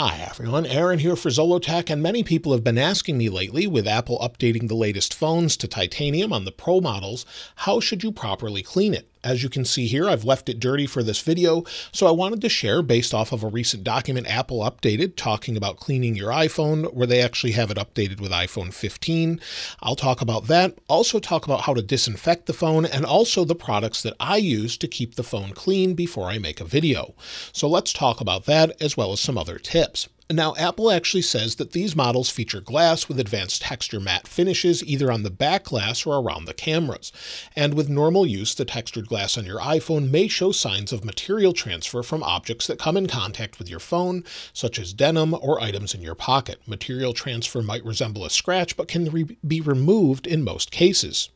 Hi everyone, Aaron here for Zolotech, and many people have been asking me lately, with Apple updating the latest phones to titanium on the Pro models, how should you properly clean it? As you can see here, I've left it dirty for this video, so I wanted to share based off of a recent document Apple updated talking about cleaning your iPhone, where they actually have it updated with iPhone 15. I'll talk about that, also talk about how to disinfect the phone, and also the products that I use to keep the phone clean before I make a video. So let's talk about that as well as some other tips. Now, Apple actually says that these models feature glass with advanced texture matte finishes either on the back glass or around the cameras. And with normal use, the textured glass on your iPhone may show signs of material transfer from objects that come in contact with your phone, such as denim or items in your pocket. Material transfer might resemble a scratch, but can re be removed in most cases.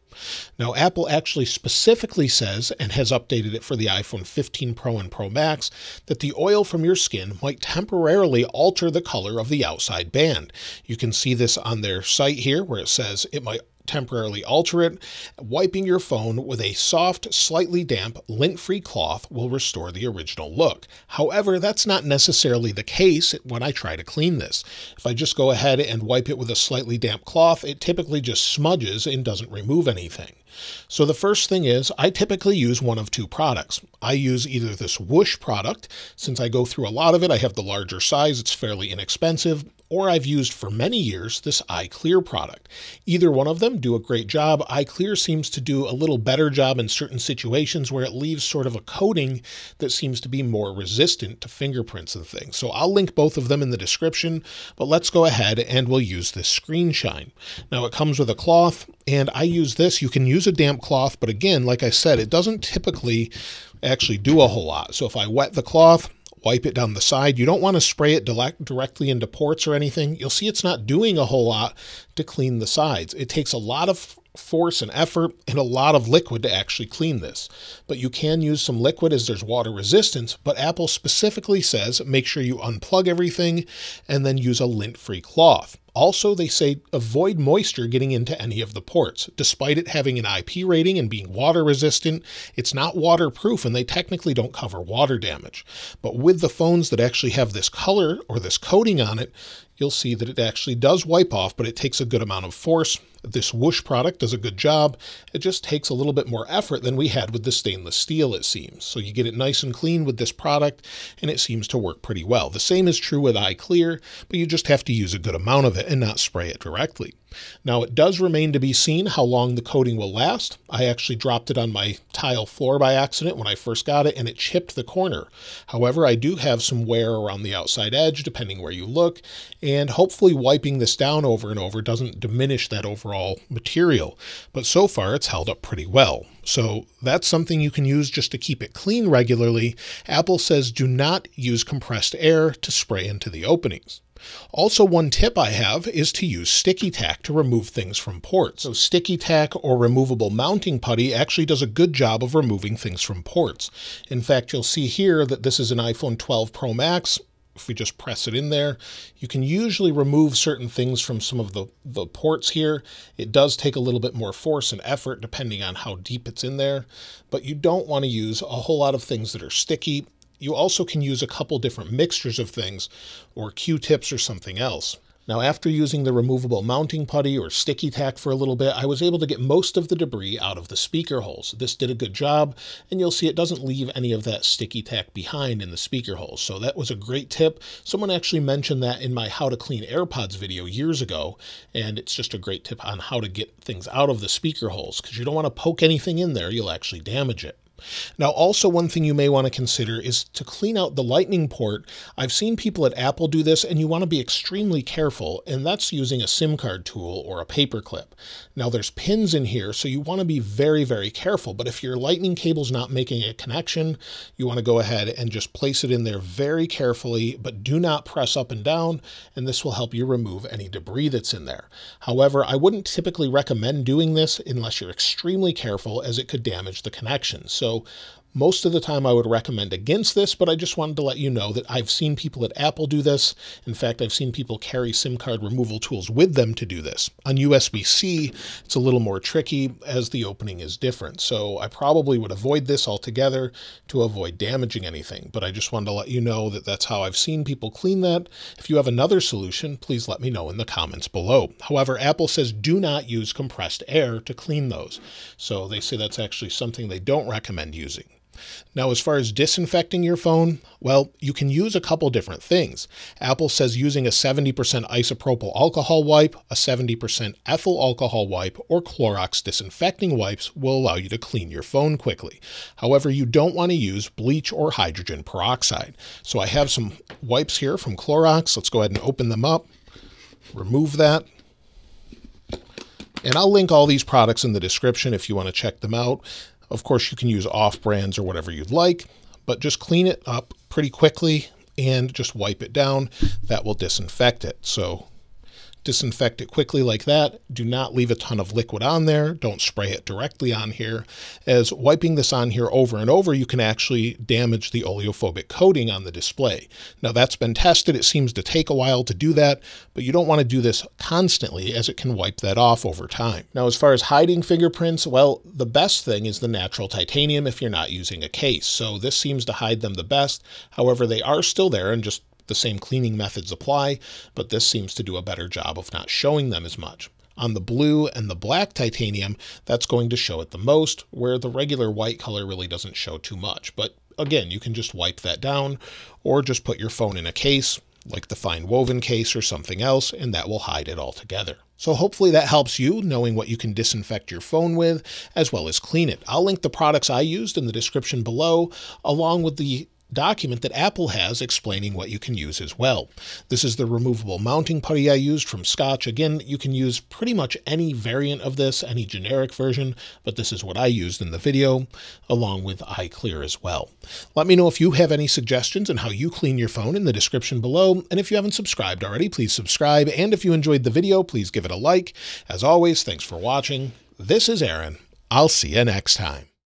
Now, Apple actually specifically says, and has updated it for the iPhone 15 Pro and Pro Max, that the oil from your skin might temporarily alter the color of the outside band. You can see this on their site here where it says it might temporarily alter it, wiping your phone with a soft, slightly damp, lint-free cloth will restore the original look. However, that's not necessarily the case when I try to clean this. If I just go ahead and wipe it with a slightly damp cloth, it typically just smudges and doesn't remove anything. So the first thing is I typically use one of two products. I use either this Whoosh product. Since I go through a lot of it, I have the larger size. It's fairly inexpensive or I've used for many years this iClear product. Either one of them do a great job. iClear seems to do a little better job in certain situations where it leaves sort of a coating that seems to be more resistant to fingerprints and things. So I'll link both of them in the description, but let's go ahead and we'll use this screen shine. Now it comes with a cloth and I use this. You can use a damp cloth, but again, like I said, it doesn't typically actually do a whole lot. So if I wet the cloth, wipe it down the side. You don't want to spray it directly into ports or anything. You'll see it's not doing a whole lot to clean the sides. It takes a lot of force and effort and a lot of liquid to actually clean this. But you can use some liquid as there's water resistance, but Apple specifically says make sure you unplug everything and then use a lint-free cloth. Also, they say avoid moisture getting into any of the ports. Despite it having an IP rating and being water resistant, it's not waterproof and they technically don't cover water damage. But with the phones that actually have this color or this coating on it, you'll see that it actually does wipe off, but it takes a good amount of force. This Whoosh product does a good job. It just takes a little bit more effort than we had with the stainless steel, it seems. So you get it nice and clean with this product, and it seems to work pretty well. The same is true with iClear, but you just have to use a good amount of it and not spray it directly. Now it does remain to be seen how long the coating will last. I actually dropped it on my tile floor by accident when I first got it and it chipped the corner. However, I do have some wear around the outside edge depending where you look and hopefully wiping this down over and over doesn't diminish that overall material. But so far it's held up pretty well. So that's something you can use just to keep it clean regularly. Apple says do not use compressed air to spray into the openings. Also, one tip I have is to use sticky tack to remove things from ports. So sticky tack or removable mounting putty actually does a good job of removing things from ports. In fact, you'll see here that this is an iPhone 12 Pro Max if we just press it in there, you can usually remove certain things from some of the, the ports here. It does take a little bit more force and effort depending on how deep it's in there, but you don't want to use a whole lot of things that are sticky you also can use a couple different mixtures of things or Q-tips or something else. Now, after using the removable mounting putty or sticky tack for a little bit, I was able to get most of the debris out of the speaker holes. This did a good job, and you'll see it doesn't leave any of that sticky tack behind in the speaker holes. So that was a great tip. Someone actually mentioned that in my how to clean AirPods video years ago, and it's just a great tip on how to get things out of the speaker holes because you don't want to poke anything in there. You'll actually damage it. Now, also one thing you may want to consider is to clean out the lightning port. I've seen people at Apple do this and you want to be extremely careful, and that's using a SIM card tool or a paper clip. Now there's pins in here, so you want to be very, very careful, but if your lightning cable's not making a connection, you want to go ahead and just place it in there very carefully, but do not press up and down, and this will help you remove any debris that's in there. However, I wouldn't typically recommend doing this unless you're extremely careful as it could damage the connection. So so most of the time I would recommend against this, but I just wanted to let you know that I've seen people at Apple do this. In fact, I've seen people carry SIM card removal tools with them to do this. On USB-C, it's a little more tricky as the opening is different. So I probably would avoid this altogether to avoid damaging anything, but I just wanted to let you know that that's how I've seen people clean that. If you have another solution, please let me know in the comments below. However, Apple says do not use compressed air to clean those. So they say that's actually something they don't recommend using. Now, as far as disinfecting your phone, well, you can use a couple different things. Apple says using a 70% isopropyl alcohol wipe, a 70% ethyl alcohol wipe, or Clorox disinfecting wipes will allow you to clean your phone quickly. However, you don't want to use bleach or hydrogen peroxide. So I have some wipes here from Clorox. Let's go ahead and open them up, remove that. And I'll link all these products in the description if you want to check them out. Of course, you can use off brands or whatever you'd like, but just clean it up pretty quickly and just wipe it down. That will disinfect it. So disinfect it quickly like that. Do not leave a ton of liquid on there. Don't spray it directly on here as wiping this on here over and over, you can actually damage the oleophobic coating on the display. Now that's been tested. It seems to take a while to do that, but you don't want to do this constantly as it can wipe that off over time. Now, as far as hiding fingerprints, well, the best thing is the natural titanium if you're not using a case. So this seems to hide them the best. However, they are still there and just the same cleaning methods apply, but this seems to do a better job of not showing them as much. On the blue and the black titanium, that's going to show it the most, where the regular white color really doesn't show too much. But again, you can just wipe that down, or just put your phone in a case, like the fine woven case or something else, and that will hide it altogether. So hopefully that helps you knowing what you can disinfect your phone with as well as clean it. I'll link the products I used in the description below along with the document that Apple has explaining what you can use as well. This is the removable mounting putty I used from Scotch. Again, you can use pretty much any variant of this, any generic version, but this is what I used in the video, along with iClear as well. Let me know if you have any suggestions on how you clean your phone in the description below, and if you haven't subscribed already, please subscribe, and if you enjoyed the video, please give it a like. As always, thanks for watching. This is Aaron. I'll see you next time.